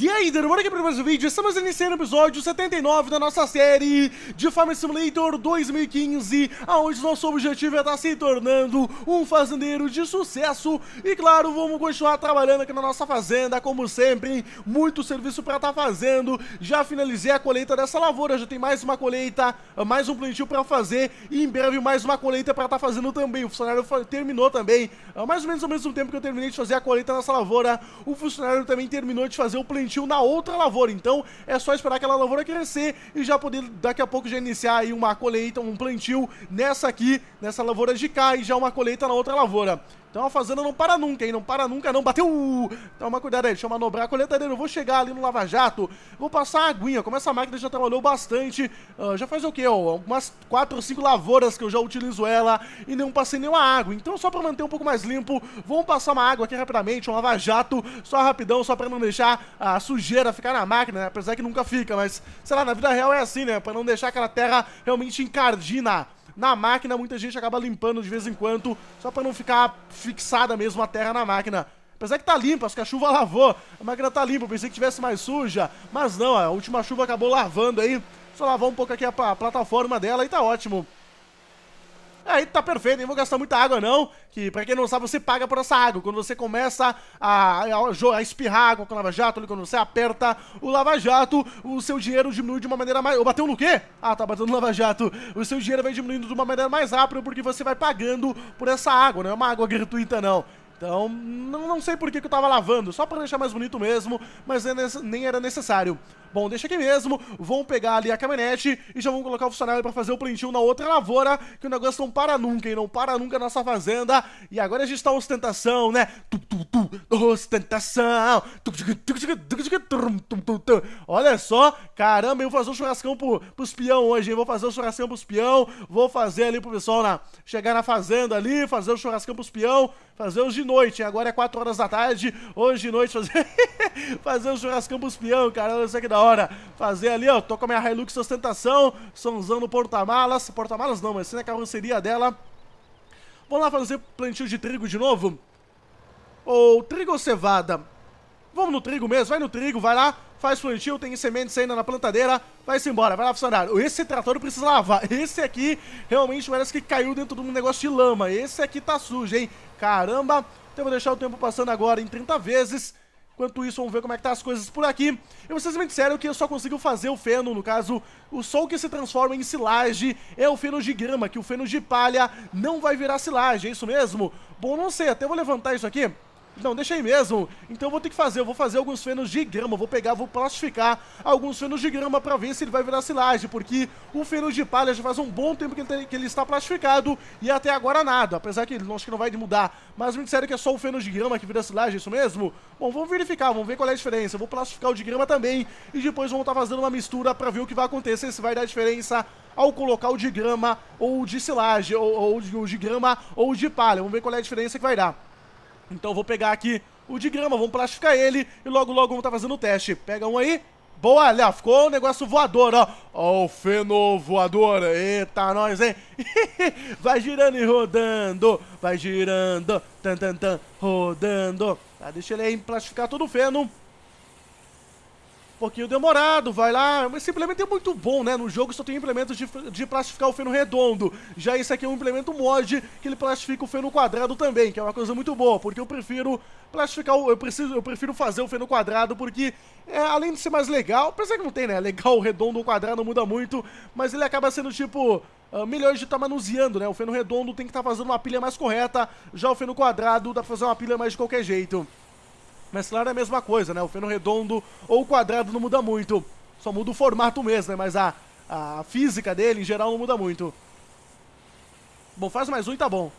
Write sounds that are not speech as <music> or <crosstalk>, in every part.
E aí, demora aqui é para mais um vídeo, estamos iniciando o episódio 79 da nossa série de Farm Simulator 2015, onde nosso objetivo é estar tá se tornando um fazendeiro de sucesso. E claro, vamos continuar trabalhando aqui na nossa fazenda, como sempre, muito serviço para estar tá fazendo. Já finalizei a colheita dessa lavoura, já tem mais uma colheita, mais um plantio para fazer e em breve mais uma colheita para estar tá fazendo também. O funcionário terminou também, mais ou menos ao mesmo tempo que eu terminei de fazer a colheita nessa lavoura, o funcionário também terminou de fazer o plantio plantio na outra lavoura. Então é só esperar aquela lavoura crescer e já poder daqui a pouco já iniciar aí uma colheita, um plantio nessa aqui, nessa lavoura de cá e já uma colheita na outra lavoura. Então a fazenda não para nunca, hein? Não para nunca, não. Bateu! Toma cuidado aí, deixa eu manobrar a coletadeira. Eu vou chegar ali no Lava Jato. Vou passar a aguinha. Como essa máquina já trabalhou bastante, uh, já faz o quê? Ó, umas 4 ou 5 lavouras que eu já utilizo ela e não passei nenhuma água. Então só pra manter um pouco mais limpo, vamos passar uma água aqui rapidamente, um Lava Jato, só rapidão, só pra não deixar a sujeira ficar na máquina, né? Apesar que nunca fica, mas sei lá, na vida real é assim, né? Pra não deixar aquela terra realmente encardina na máquina. Muita gente acaba limpando de vez em quando, só para não ficar fixada mesmo a terra na máquina. Apesar que tá limpa, acho que a chuva lavou. A máquina tá limpa, pensei que tivesse mais suja. Mas não, a última chuva acabou lavando aí. Só lavar um pouco aqui a plataforma dela e tá ótimo. Aí tá perfeito, nem vou gastar muita água não, que pra quem não sabe, você paga por essa água. Quando você começa a, a, a espirrar água com o Lava Jato, ali, quando você aperta o Lava Jato, o seu dinheiro diminui de uma maneira mais... ou bateu no quê? Ah, tá batendo no Lava Jato. O seu dinheiro vai diminuindo de uma maneira mais rápida porque você vai pagando por essa água, não é uma água gratuita não. Então, não, não sei por que, que eu tava lavando, só pra deixar mais bonito mesmo, mas é nem era necessário. Bom, deixa aqui mesmo, vão pegar ali a caminhonete e já vão colocar o funcionário para fazer o plantio na outra lavoura, que o negócio não para nunca, e não para nunca nossa fazenda. E agora a gente tá ostentação, né? Tu, tu, tu, ostentação. Olha só, caramba, eu vou fazer um churrascão pro, pros espião hoje, hein? Vou fazer um churrascão pros espião vou fazer ali pro pessoal na, chegar na fazenda ali, fazer um churrascão pros espião fazer os de noite, hein? agora é 4 horas da tarde, hoje de noite fazer, fazer um churrascão pros espião cara, olha só que da hora fazer ali, ó. Tô com a minha Hilux ostentação, sonzão no porta-malas. Porta-malas não, mas sim na carroceria dela. Vamos lá fazer plantio de trigo de novo? Ou oh, trigo ou cevada? Vamos no trigo mesmo, vai no trigo, vai lá, faz plantio, tem sementes ainda na plantadeira, vai-se embora, vai lá funcionário. Esse trator precisa lavar, esse aqui realmente parece que caiu dentro de um negócio de lama, esse aqui tá sujo, hein? Caramba, então vou deixar o tempo passando agora em 30 vezes, Enquanto isso, vamos ver como é que tá as coisas por aqui. Eu me sério que eu só consigo fazer o feno, no caso, o sol que se transforma em silage é o feno de grama, que o feno de palha não vai virar silage, é isso mesmo? Bom, não sei, até vou levantar isso aqui não, deixa aí mesmo. Então eu vou ter que fazer, eu vou fazer alguns fenos de grama, vou pegar, vou plastificar alguns fenos de grama pra ver se ele vai virar silagem, porque o feno de palha já faz um bom tempo que ele, tem, que ele está plastificado e até agora nada, apesar que ele não, acho que não vai mudar. Mas me disseram que é só o feno de grama que vira silagem, é isso mesmo? Bom, vamos verificar, vamos ver qual é a diferença. Eu vou plastificar o de grama também e depois vamos estar tá fazendo uma mistura pra ver o que vai acontecer, se vai dar diferença ao colocar o de grama ou de silagem, ou, ou de, de grama ou de palha. Vamos ver qual é a diferença que vai dar. Então eu vou pegar aqui o de grama, vamos plastificar ele e logo logo vamos estar tá fazendo o teste. Pega um aí. Boa, olha, ficou um negócio voador, ó. Ó o feno voador. Eita, nós, hein? <laughs> vai girando e rodando. Vai girando. Tan, tan, tan. Rodando. Tá, deixa ele aí plastificar todo o feno pouquinho demorado, vai lá. Mas esse implemento é muito bom, né? No jogo só tem implementos de, de plastificar o feno redondo. Já esse aqui é um implemento mod, que ele plastifica o feno quadrado também, que é uma coisa muito boa, porque eu prefiro plastificar, o, eu, preciso, eu prefiro fazer o feno quadrado, porque é, além de ser mais legal, apesar que não tem, né? Legal, redondo ou quadrado não muda muito, mas ele acaba sendo tipo... Uh, melhor de estar tá manuseando, né? O feno redondo tem que estar tá fazendo uma pilha mais correta, já o feno quadrado dá pra fazer uma pilha mais de qualquer jeito. Mas claro é a mesma coisa, né? O feno redondo ou o quadrado não muda muito. Só muda o formato mesmo, né? Mas a, a física dele, em geral, não muda muito. Bom, faz mais um e tá bom.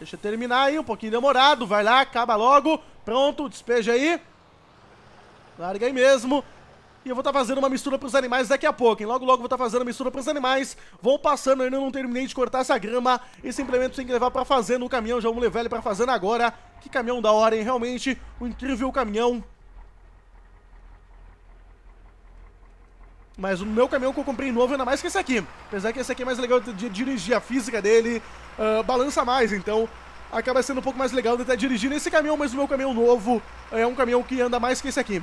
Deixa terminar aí, um pouquinho demorado. Vai lá, acaba logo. Pronto, despeja aí. Larga aí mesmo. E eu vou estar tá fazendo uma mistura para os animais daqui a pouco, hein? Logo, logo vou estar tá fazendo mistura para os animais. Vou passando, ainda não terminei de cortar essa grama. Esse implemento tem que levar para fazenda o caminhão. Já vamos levar ele para fazenda agora. Que caminhão da hora, hein? Realmente, um incrível caminhão. Mas o meu caminhão que eu comprei novo ainda mais que esse aqui. Apesar que esse aqui é mais legal de dirigir a física dele, uh, balança mais, então acaba sendo um pouco mais legal de até dirigir esse caminhão, mas o meu caminhão novo é um caminhão que anda mais que esse aqui.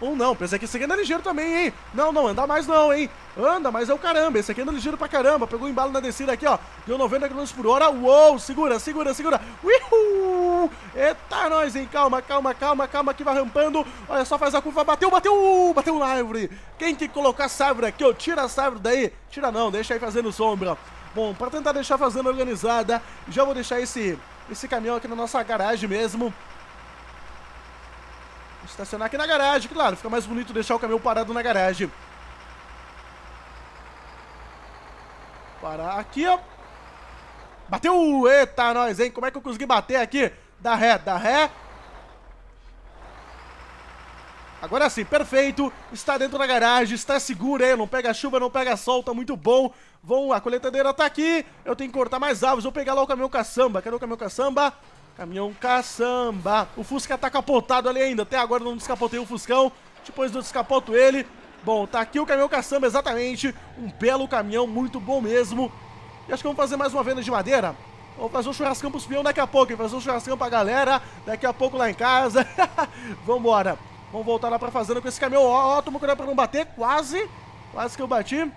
Ou não, pensei que esse aqui anda ligeiro também, hein? Não, não, anda mais não, hein? Anda, mas é o caramba, esse aqui anda ligeiro pra caramba. Pegou o embalo na descida aqui, ó. Deu 90 km por hora. Uou, segura, segura, segura. Uhul! Eita, nós, hein? Calma, calma, calma, calma, que vai rampando. Olha só, faz a curva, bateu, bateu, bateu na árvore. Quem que colocar essa árvore aqui, ó? Tira essa árvore daí. Tira não, deixa aí fazendo sombra. Bom, pra tentar deixar fazendo organizada, já vou deixar esse, esse caminhão aqui na nossa garagem mesmo. Estacionar aqui na garagem, claro. Fica mais bonito deixar o caminhão parado na garagem. Parar aqui, ó. Bateu! Eita, nós, hein? Como é que eu consegui bater aqui? Dá ré, dá ré. Agora sim, perfeito. Está dentro da garagem, está seguro, hein? Não pega chuva, não pega sol, tá muito bom. Vão, a coletadeira tá aqui. Eu tenho que cortar mais árvores. Vou pegar lá o caminhão caçamba. Cadê o caminhão caçamba? Caminhão caçamba. O Fusca tá capotado ali ainda. Até agora não descapotei o Fuscão. Depois eu descapoto ele. Bom, tá aqui o caminhão caçamba, exatamente. Um belo caminhão, muito bom mesmo. E acho que vamos fazer mais uma venda de madeira. Vamos fazer um churrascão pros peão daqui a pouco, Vamos Fazer um churrascão pra galera daqui a pouco lá em casa. <laughs> Vambora. Vamos voltar lá pra fazenda com esse caminhão. Ó, ó, tomou cuidado pra não bater. Quase. Quase que eu bati.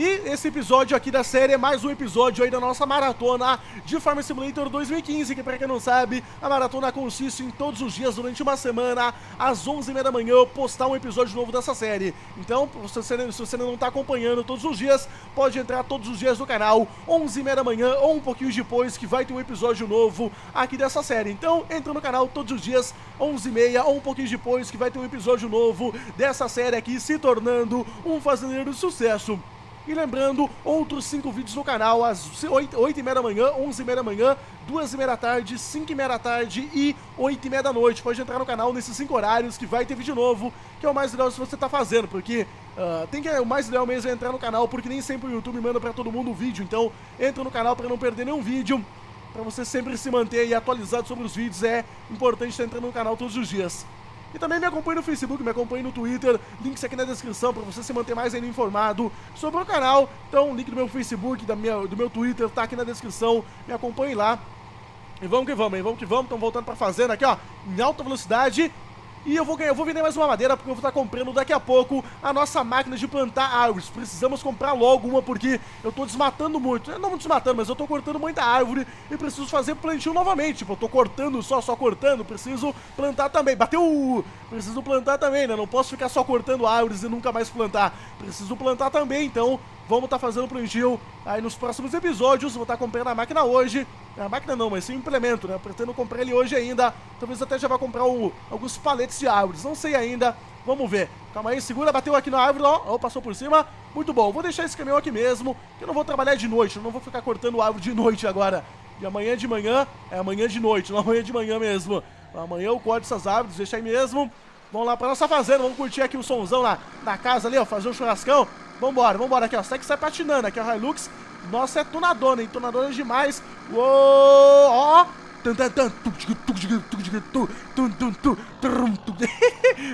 E esse episódio aqui da série é mais um episódio aí da nossa maratona de Farm Simulator 2015, que pra quem não sabe, a maratona consiste em todos os dias durante uma semana, às 11h30 da manhã, eu postar um episódio novo dessa série. Então, se você, se você não tá acompanhando todos os dias, pode entrar todos os dias no canal, 11h30 da manhã ou um pouquinho depois, que vai ter um episódio novo aqui dessa série. Então, entra no canal todos os dias, 11h30 ou um pouquinho depois, que vai ter um episódio novo dessa série aqui, se tornando um fazendeiro de sucesso. E lembrando, outros 5 vídeos no canal às 8, h 30 da manhã, 11 h 30 da manhã, 2 h 30 da tarde, 5 h 30 da tarde e 8 h 30 da noite. Pode entrar no canal nesses 5 horários que vai ter vídeo novo, que é o mais legal se você tá fazendo, porque uh, tem que, o mais legal mesmo é entrar no canal, porque nem sempre o YouTube manda para todo mundo o vídeo. Então, entra no canal para não perder nenhum vídeo. Para você sempre se manter atualizado sobre os vídeos, é importante estar entrando no canal todos os dias. E também me acompanhe no Facebook, me acompanhe no Twitter, links aqui na descrição para você se manter mais ainda informado sobre o canal. Então, o link do meu Facebook, da minha, do meu Twitter, tá aqui na descrição. Me acompanhe lá. E vamos que vamos, hein? Vamos que vamos. Estão voltando pra fazenda aqui, ó, em alta velocidade. E eu vou, ganhar, eu vou vender mais uma madeira porque eu vou estar comprando daqui a pouco a nossa máquina de plantar árvores. Precisamos comprar logo uma porque eu estou desmatando muito. Eu não desmatando, mas eu estou cortando muita árvore e preciso fazer plantio novamente. Tipo, eu estou cortando só, só cortando. Preciso plantar também. Bateu! Preciso plantar também, né? Não posso ficar só cortando árvores e nunca mais plantar. Preciso plantar também, então vamos estar tá fazendo plantio aí nos próximos episódios. Vou estar tá comprando a máquina hoje é A máquina não, mas sim o implemento, né? pretendo comprar ele hoje ainda. Talvez até já vá comprar alguns paletes de árvores. Não sei ainda. Vamos ver. Calma aí, segura, bateu aqui na árvore, ó, ó. passou por cima. Muito bom. Vou deixar esse caminhão aqui mesmo, que eu não vou trabalhar de noite. Eu não vou ficar cortando árvore de <laughs> noite agora. E amanhã de manhã é amanhã de noite, não amanhã de manhã mesmo. Amanhã eu corto essas árvores, deixa aí mesmo. Vamos lá pra nossa fazenda, vamos curtir aqui o somzão lá na casa ali, ó, fazer um churrascão. Vambora, vambora aqui, ó. Segue sai patinando aqui, ó, Hilux. Nossa, é tunadona, hein? Tunadona demais. Uou, ó.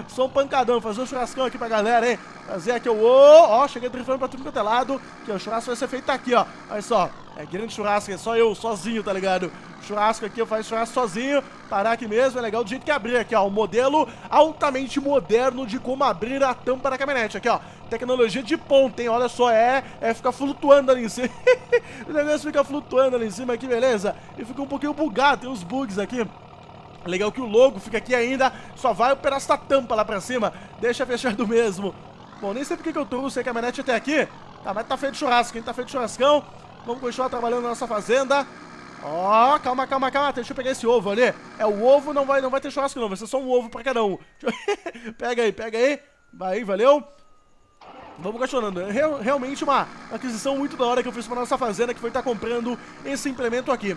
Sou um pancadão, fazer um churrascão aqui pra galera, hein? Fazer aqui, uou, ó, cheguei driftando pra tudo quanto é lado. Que o churrasco vai ser feito aqui, ó. Olha só, é grande churrasco, é só eu sozinho, tá ligado? Churrasco aqui, eu faço churrasco sozinho. Parar aqui mesmo, é legal do jeito que abrir aqui, ó. Um modelo altamente moderno de como abrir a tampa da caminhonete. Aqui, ó. Tecnologia de ponta, hein? Olha só, é, é ficar flutuando ali em cima. <laughs> o negócio fica flutuando ali em cima aqui, beleza? E fica um pouquinho bugado, tem uns bugs aqui. Legal que o logo fica aqui ainda, só vai o pedaço da tampa lá pra cima. Deixa fechado mesmo. Bom, nem sei porque que eu trouxe a caminhonete até aqui. Tá, mas tá feito churrasco, hein? Tá feito churrascão. Vamos continuar trabalhando na nossa fazenda. Ó, oh, calma, calma, calma. Deixa eu pegar esse ovo ali. É, o ovo não vai, não vai ter churrasco não. Vai ser só um ovo pra cada um. <laughs> <laughs> pega aí, pega aí. Vai aí, valeu. Vamos questionando. É realmente uma aquisição muito da hora que eu fiz pra nossa fazenda, que foi estar tá comprando esse implemento aqui.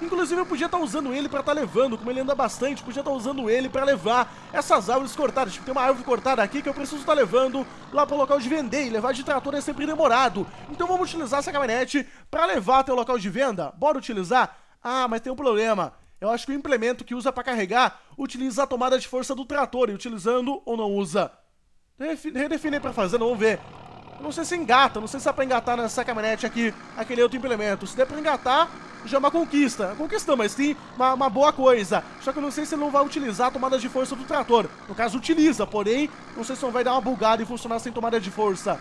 Inclusive eu podia estar tá usando ele para estar tá levando, como ele anda bastante, podia estar tá usando ele para levar essas árvores cortadas. Tipo, tem uma árvore cortada aqui que eu preciso estar tá levando lá pro local de vender e levar de trator é sempre demorado. Então vamos utilizar essa caminhonete para levar até o local de venda. Bora utilizar? Ah, mas tem um problema. Eu acho que o implemento que usa para carregar utiliza a tomada de força do trator, e utilizando ou não usa. Redefinei para fazer, vamos ver. Eu não sei se engata, não sei se dá para engatar nessa caminhonete aqui, aquele outro implemento. Se der para engatar, já é uma conquista. Conquista mas sim uma, uma, boa coisa. Só que eu não sei se ele não vai utilizar a tomada de força do trator. No caso, utiliza, porém, não sei se não vai dar uma bugada e funcionar sem tomada de força.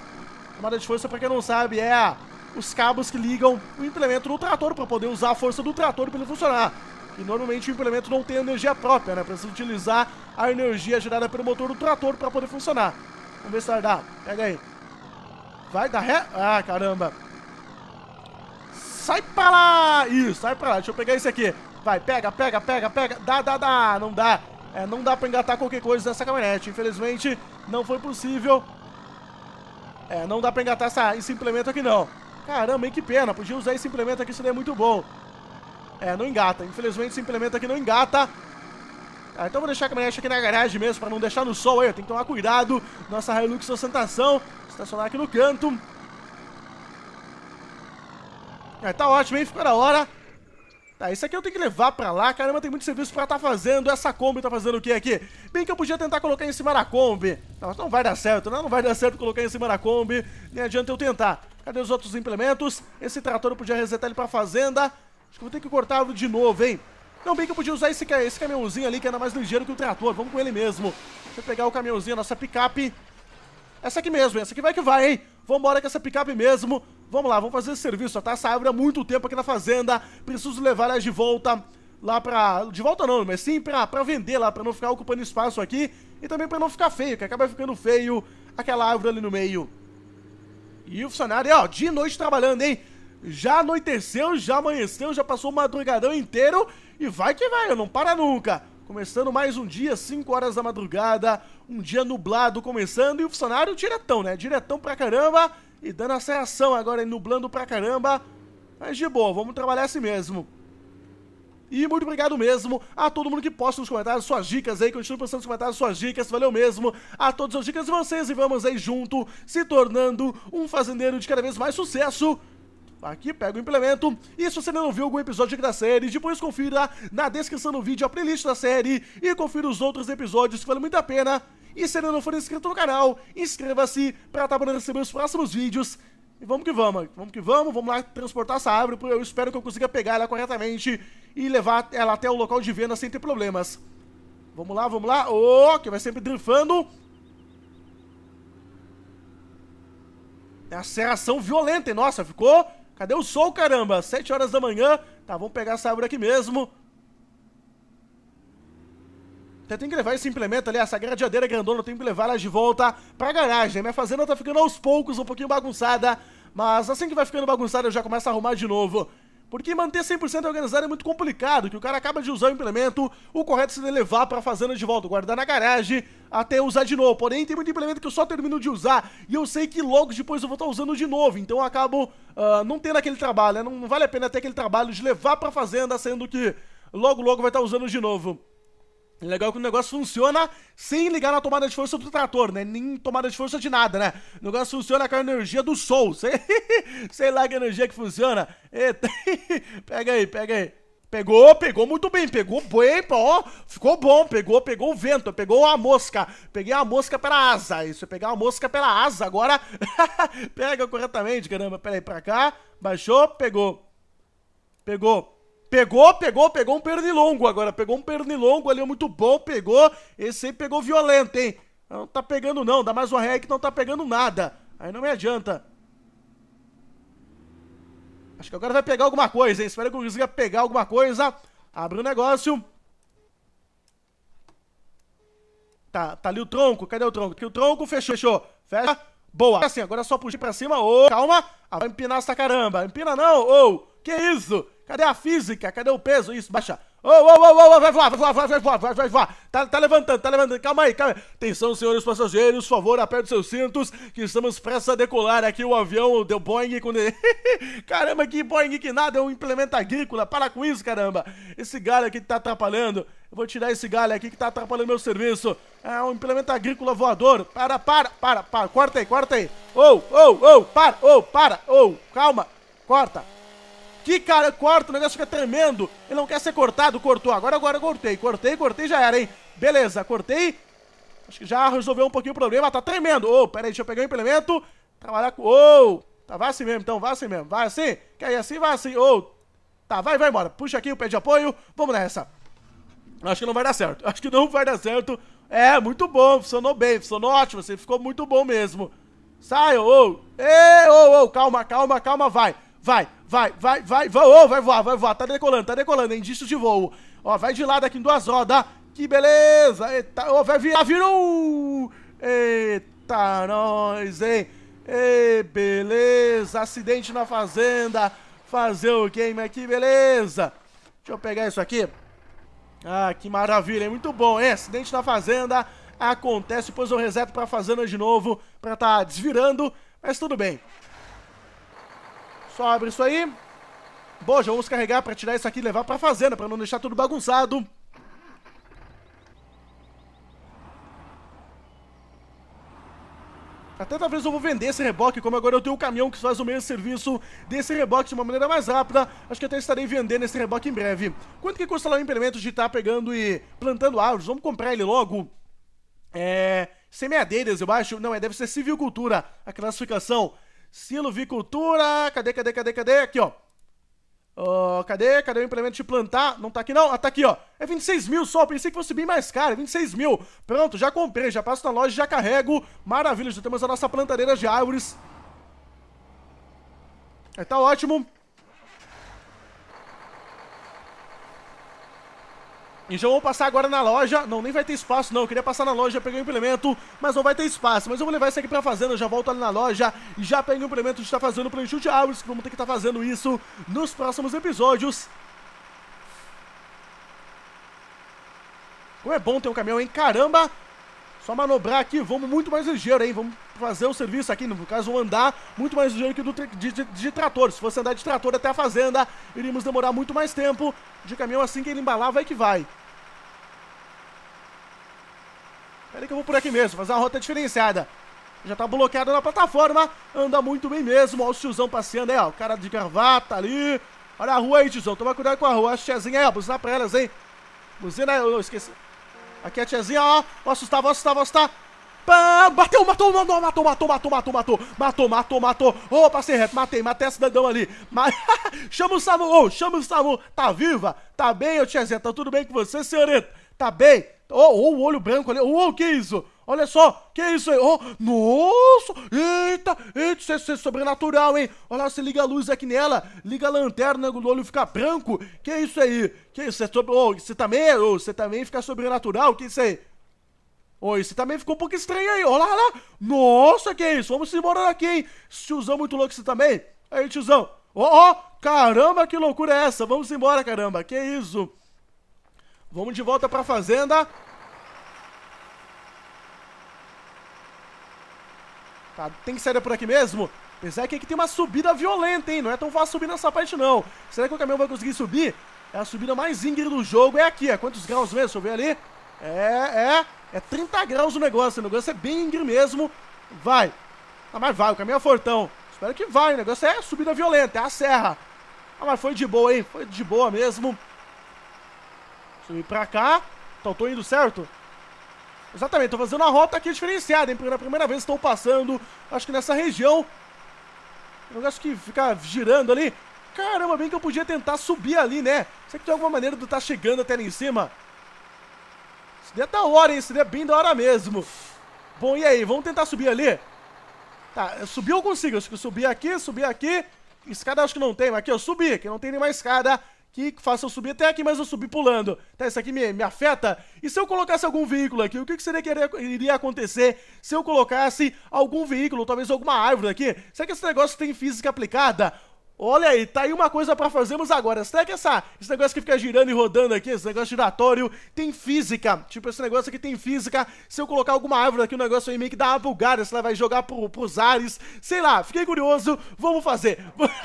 Tomada de força, pra quem não sabe, é os cabos que ligam o implemento do trator para poder usar a força do trator para ele funcionar. E normalmente o implemento não tem energia própria, né? Precisa utilizar a energia gerada pelo motor do trator para poder funcionar. Vamos ver se vai dar. Pega aí. Vai dar ré? Ah, caramba sai pra lá! Isso, sai pra lá. Deixa eu pegar isso aqui. Vai, pega, pega, pega, pega. Dá, dá, dá. Não dá. É, não dá pra engatar qualquer coisa nessa caminhonete. Infelizmente, não foi possível. É, não dá pra engatar essa, esse implemento aqui, não. Caramba, hein, que pena. Podia usar esse implemento aqui, seria muito bom. É, não engata. Infelizmente, esse implemento aqui não engata. Ah, então vou deixar a caminhonete aqui na garagem mesmo, pra não deixar no sol aí. Tem que tomar cuidado. Nossa Hilux ostentação. Estacionar aqui no canto. É, tá ótimo, hein? Ficou na hora. Tá, isso aqui eu tenho que levar pra lá. Caramba, tem muito serviço pra tá fazendo. Essa Kombi tá fazendo o que aqui? Bem que eu podia tentar colocar em cima da Kombi. Não, mas não vai dar certo, não, né? Não vai dar certo colocar em cima da Kombi. Nem adianta eu tentar. Cadê os outros implementos? Esse trator eu podia resetar ele pra fazenda. Acho que vou ter que cortar de novo, hein? Não, bem que eu podia usar esse, esse caminhãozinho ali, que ainda mais ligeiro que o trator. Vamos com ele mesmo. Deixa eu pegar o caminhãozinho, a nossa picape. Essa aqui mesmo, essa aqui vai que vai, hein? Vambora com essa picape mesmo. Vamos lá, vamos fazer esse serviço, tá? Essa árvore há muito tempo aqui na fazenda, preciso levar ela de volta lá pra... De volta não, mas sim pra, pra vender lá, pra não ficar ocupando espaço aqui e também pra não ficar feio, que acaba ficando feio aquela árvore ali no meio. E o funcionário, ó, de noite trabalhando, hein? Já anoiteceu, já amanheceu, já passou o madrugadão inteiro e vai que vai, não para nunca. Começando mais um dia, 5 horas da madrugada, um dia nublado começando e o funcionário diretão, né? Diretão pra caramba e dando a aceleração agora, nublando pra caramba. Mas de boa, vamos trabalhar assim mesmo. E muito obrigado mesmo a todo mundo que posta nos comentários suas dicas aí. Continua postando nos comentários suas dicas. Valeu mesmo a todas as dicas de vocês. E vamos aí junto, se tornando um fazendeiro de cada vez mais sucesso. Aqui pega o implemento. E se você não viu algum episódio aqui da série, depois confira na descrição do vídeo a playlist da série e confira os outros episódios que vale muito a pena. E se ainda não for inscrito no canal, inscreva-se para estar tá podendo receber os próximos vídeos. E vamos que vamos, vamos que vamos, vamos lá transportar essa árvore, porque eu espero que eu consiga pegar ela corretamente e levar ela até o local de venda sem ter problemas. Vamos lá, vamos lá, oh, que vai sempre drifando. É a serração violenta, nossa, ficou... Cadê o sol, caramba? Sete horas da manhã, tá, vamos pegar essa árvore aqui mesmo. Até tem que levar esse implemento ali, essa gradeadeira grandona, eu tenho que levar ela de volta pra garagem. Minha né? fazenda tá ficando aos poucos um pouquinho bagunçada, mas assim que vai ficando bagunçada eu já começo a arrumar de novo. Porque manter 100% organizado é muito complicado, que o cara acaba de usar o implemento, o correto seria levar pra fazenda de volta, guardar na garagem até usar de novo. Porém, tem muito implemento que eu só termino de usar e eu sei que logo depois eu vou estar tá usando de novo, então eu acabo uh, não tendo aquele trabalho, né? Não vale a pena ter aquele trabalho de levar pra fazenda, sendo que logo logo vai estar tá usando de novo. É legal que o negócio funciona sem ligar na tomada de força do trator, né? Nem tomada de força de nada, né? O negócio funciona com a energia do sol. <laughs> Sei, sei lá que energia que funciona. Eita. <laughs> Pega aí, pega aí. Pegou, pegou muito bem, pegou bem, ó, ficou bom, pegou, pegou o vento, pegou a mosca, peguei a mosca pela asa, isso, pegar a mosca pela asa, agora <laughs> pega corretamente, caramba, aí pra cá, baixou, pegou, pegou, Pegou, pegou, pegou um pernilongo agora. Pegou um pernilongo ali, é muito bom, pegou. Esse aí pegou violento, hein? Não tá pegando não, dá mais uma ré que não tá pegando nada. Aí não me adianta. Acho que agora vai pegar alguma coisa, hein? Espero que eu consiga pegar alguma coisa. Abre o um negócio. Tá, tá ali o tronco. Cadê o tronco? Aqui o tronco, fechou, fechou. Fecha. Boa. Assim, agora é só puxar pra cima. Ô, oh, calma. Ah, vai empinar essa caramba. Empina não, ô. Oh, que isso? Cadê a física? Cadê o peso? Isso, baixa. Ô, ô, ô, ô, vai voar, vai voar, vai voar, vai, vai voar. Tá, tá levantando, tá levantando. Calma aí, calma aí. Atenção, senhores passageiros, por favor, aperte seus cintos, que estamos prestes a decolar aqui o avião, deu Boeing. <laughs> caramba, que Boeing que nada, é um implemento agrícola. Para com isso, caramba. Esse galho aqui que tá atrapalhando. Eu vou tirar esse galho aqui que tá atrapalhando meu serviço. É um implemento agrícola voador. Para, para, para, para. Corta aí, corta aí. Ô, ô, ô, para, ô, oh, para, ô, oh, calma. Corta. Que cara, corta, o negócio fica tremendo. Ele não quer ser cortado, cortou. Agora, agora cortei, cortei, cortei, já era, hein? Beleza, cortei. Acho que já resolveu um pouquinho o problema. Tá tremendo. Ô, oh, pera aí, deixa eu pegar o implemento. Trabalhar com... Ô, oh, tá, vai assim mesmo, então, vai assim mesmo. Vai assim, quer ir assim, vai assim. Ô, oh, tá, vai, vai embora. Puxa aqui o pé de apoio. Vamos nessa. Acho que não vai dar certo. <laughs> Acho que não vai dar certo. É, muito bom, funcionou bem, funcionou ótimo. Você assim, ficou muito bom mesmo. Sai, ô, oh. ô, ô, calma, calma, calma, vai. Vai, vai, vai, vai, voou, vai voar, vai voar, tá decolando, tá decolando, é indícios de voo. Ó, vai de lado aqui em duas rodas, que beleza, eita, ó, vai virar, virou! Eita, nós, hein? beleza, acidente na fazenda, fazer o game aqui, beleza. Deixa eu pegar isso aqui. Ah, que maravilha, hein? muito bom, hein? Acidente na fazenda, acontece, depois eu reseto pra fazenda de novo, pra tá desvirando, mas tudo bem. Só abre isso aí. Boa, já vamos carregar pra tirar isso aqui e levar pra fazenda, pra não deixar tudo bagunçado. Até talvez eu vou vender esse reboque, como agora eu tenho um caminhão que faz o meio serviço desse reboque de uma maneira mais rápida. Acho que até estarei vendendo esse reboque em breve. Quanto que custa lá o implemento de estar tá pegando e plantando árvores? Vamos comprar ele logo. É... Semeadeiras, eu acho. Não, é, deve ser civil cultura, a classificação. Silvicultura, cadê, cadê, cadê, cadê? Aqui, ó. cadê? Cadê o implemento de plantar? Não tá aqui não. Ah, tá aqui, ó. É 26 mil só. pensei que fosse bem mais caro. É 26 mil. Pronto, já comprei. Já passo na loja, já carrego. Maravilha, já temos a nossa plantadeira de árvores. É, tá ótimo. Então vou passar agora na loja. Não, nem vai ter espaço, não. Eu queria passar na loja, peguei o implemento, mas não vai ter espaço. Mas eu vou levar isso aqui pra fazenda, eu já volto ali na loja e já pego o implemento de estar tá fazendo o play de hours. Vamos ter que estar tá fazendo isso nos próximos episódios. Como é bom ter um caminhão, hein? Caramba! Só manobrar aqui, vamos muito mais ligeiro, hein? Vamos fazer o serviço aqui, no caso, um andar muito mais ligeiro que do de, de, de, trator. Se fosse andar de trator até a fazenda, iríamos demorar muito mais tempo. De caminhão assim que ele embalar, vai que vai. Peraí que eu vou por aqui mesmo, fazer uma rota diferenciada. Já tá bloqueado na plataforma, anda muito bem mesmo. Olha o tiozão passeando aí, é, ó. O cara de gravata ali. Olha a rua aí, tiozão. Toma cuidado com a rua. A tiazinhas aí, ó. Buzina pra elas, hein? Buzina, eu esqueci. Aqui é a tiazinha, ó. Vou assustar, vou assustar, vou assustar. bateu, matou, não, não, matou, matou, matou, matou, matou, matou, matou, matou. oh, passei reto, matei, matei esse cidadão ali. Mas, <laughs> chama o Samu, oh, chama o Samu. Tá viva? Tá bem, ô tiazinha? Tá tudo bem com você, senhorita? Tá bem? Oh, oh, o olho branco ali. Ô, o que é isso? Olha só, que é isso aí? Oh, nossa! Eita! Eita, é, isso é, sobrenatural, hein? Olha lá, você liga a luz aqui nela, liga a lanterna, o olho fica branco. Que é isso aí? Que isso? É sobre... oh, você também, oh, você também fica sobrenatural? Que isso aí? Oi, oh, você também ficou um pouco estranho aí. Olha lá, olha lá. Nossa, que isso? Vamos embora daqui, hein? tiozão muito louco, você também? Aí, tiozão. Ó, oh, oh, caramba, que loucura é essa? Vamos embora, caramba. Que isso? Vamos de volta pra fazenda. Tá, tem saída por aqui mesmo? Apesar que aqui tem uma subida violenta, hein? Não é tão fácil subir nessa parte, não. Será que o caminhão vai conseguir subir? É a subida mais íngreme do jogo. É aqui, é quantos graus mesmo? Deixa eu ver ali. É, é. É 30 graus o negócio. O negócio é bem íngreme mesmo. Vai. Ah, mas vai, o caminhão é fortão. Espero que vai. O negócio é subida violenta, é a serra. Ah, mas foi de boa, hein? Foi de boa mesmo. Subir pra cá. Então, tô indo certo? Exatamente, estou fazendo uma rota aqui diferenciada, hein? Pela primeira vez estou passando, acho que nessa região. Eu acho que ficar girando ali. Caramba, bem que eu podia tentar subir ali, né? Será que tem alguma maneira de estar tá chegando até ali em cima? Se der é da hora, hein? Se é bem da hora mesmo. Bom, e aí? Vamos tentar subir ali? Tá, subir eu consigo. Acho que subir aqui, subir aqui. Escada acho que não tem, mas aqui eu subi, que não tem nenhuma escada que faça eu subir até aqui, mas eu subi pulando. Tá, isso aqui me, me afeta? E se eu colocasse algum veículo aqui, o que, que seria que iria acontecer se eu colocasse algum veículo, talvez alguma árvore aqui? Será que esse negócio tem física aplicada? Olha aí, tá aí uma coisa para fazermos agora. Será que essa, esse negócio que fica girando e rodando aqui, esse negócio giratório, tem física? Tipo, esse negócio aqui tem física. Se eu colocar alguma árvore aqui, o negócio aí meio que dá uma bugada, se ela vai jogar pro, pros ares. Sei lá, fiquei curioso. Vamos fazer.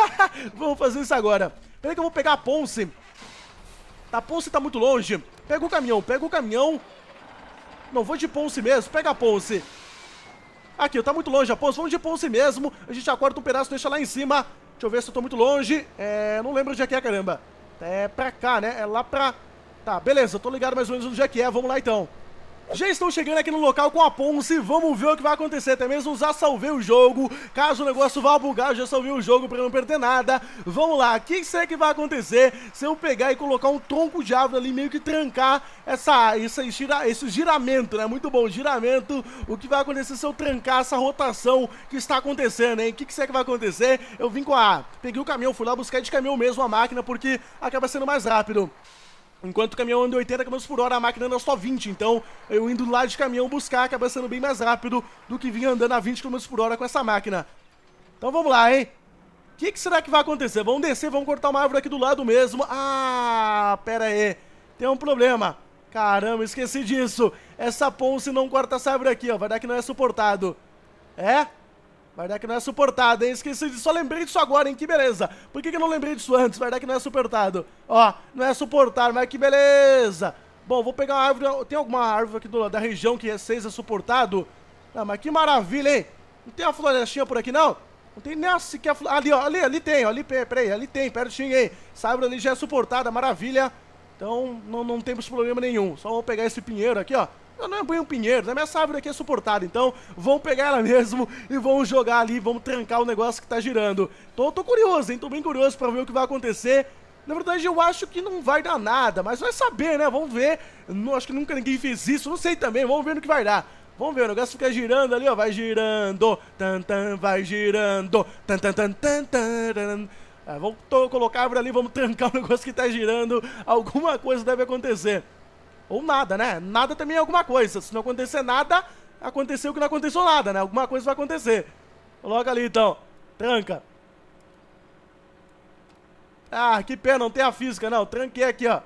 <laughs> Vamos fazer isso agora. Peraí que eu vou pegar a Ponce. A Ponce tá muito longe. Pega o caminhão, pega o caminhão. Não, vou de Ponce mesmo. Pega a Ponce. Aqui, tá muito longe a Ponce. Vamos de Ponce mesmo. A gente acorda um pedaço, deixa lá em cima. Deixa eu ver se eu tô muito longe. É, não lembro onde é que é, caramba. É pra cá, né? É lá pra... Tá, beleza. Tô ligado mais ou menos onde é que é. Vamos lá, então. Já estou chegando aqui no local com a Ponce, vamos ver o que vai acontecer, até mesmo já salvei o jogo, caso o negócio vá bugar, já salvei o jogo para não perder nada. Vamos lá, o que será que vai acontecer se eu pegar e colocar um tronco de árvore ali, meio que trancar essa, essa, esse giramento, né? Muito bom, giramento, o que vai acontecer se eu trancar essa rotação que está acontecendo, hein? O que será que vai acontecer? Eu vim com a... peguei o caminhão, fui lá buscar de caminhão mesmo a máquina, porque acaba sendo mais rápido. Enquanto o caminhão anda 80 km por hora, a máquina anda só 20. Então, eu indo lá de caminhão buscar, acaba sendo bem mais rápido do que vinha andando a 20 km por hora com essa máquina. Então vamos lá, hein? O que, que, será que vai acontecer? Vamos descer, vamos cortar uma árvore aqui do lado mesmo. Ah, pera aí. Tem um problema. Caramba, esqueci disso. Essa ponce não corta essa árvore aqui, ó. Vai dar que não é suportado. É? que não é suportado, hein? Esqueci de Só lembrei disso agora, hein? Que beleza. Por que, que eu não lembrei disso antes? que não é suportado. Ó, não é suportado, mas que beleza. Bom, vou pegar uma árvore. Tem alguma árvore aqui do, da região que é 6 é suportado? Ah, mas que maravilha, hein? Não tem uma florestinha por aqui, não? Não tem nem sequer... Flore... Ali, ó. Ali, ali tem, ó. Ali, peraí. Ali tem, pertinho, hein? Essa árvore ali já é suportada, maravilha. Então, não, não temos problema nenhum. Só vou pegar esse pinheiro aqui, ó. Eu não é banho pinheiro, né? Essa árvore aqui é suportada, então vão pegar ela mesmo e vão jogar ali, vão trancar o negócio que tá girando. Tô, tô curioso, hein? Tô bem curioso pra ver o que vai acontecer. Na verdade, eu acho que não vai dar nada, mas vai saber, né? Vamos ver. Não, acho que nunca ninguém fez isso, não sei também, vamos ver no que vai dar. Vamos ver, o negócio fica girando ali, ó, vai girando, tan, tan, vai girando, tan, tan, tan, tan, tan, ah, vamos colocar a árvore ali, vamos trancar o <laughs> negócio que tá girando, alguma coisa deve acontecer. Ou nada, né? Nada também é alguma coisa. Se não acontecer nada, aconteceu que não aconteceu nada, né? Alguma coisa vai acontecer. Coloca ali, então. Tranca. Ah, que pena, não tem a física, não. Tranquei aqui, ó.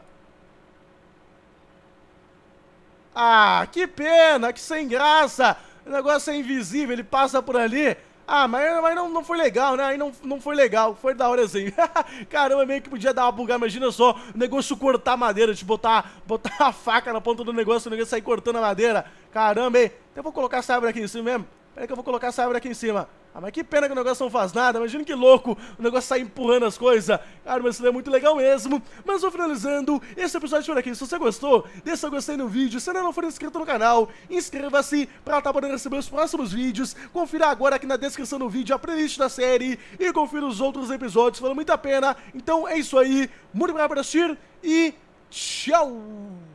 Ah, que pena, que sem graça. O negócio é invisível, ele passa por ali. Ah, mas, mas não, não foi legal, né? Aí não, não foi legal, foi da hora assim. <laughs> Caramba, meio que podia dar uma bugada. Imagina só, o negócio cortar madeira, de tipo, botar, botar a faca na ponta do negócio, o negócio sair cortando a madeira. Caramba, hein? Então eu vou colocar essa árvore aqui em cima mesmo. Peraí que eu vou colocar essa árvore aqui em cima. Ah, mas que pena que o negócio não faz nada. Imagina que louco o negócio sai empurrando as coisas. Cara, mas isso é muito legal mesmo. Mas vou finalizando esse episódio por aqui. Se você gostou, deixa seu gostei no vídeo. Se ainda não for inscrito no canal, inscreva-se para estar tá podendo receber os próximos vídeos. Confira agora aqui na descrição do vídeo a playlist da série e confira os outros episódios. Valeu muito a pena. Então é isso aí. Muito obrigado por assistir e tchau!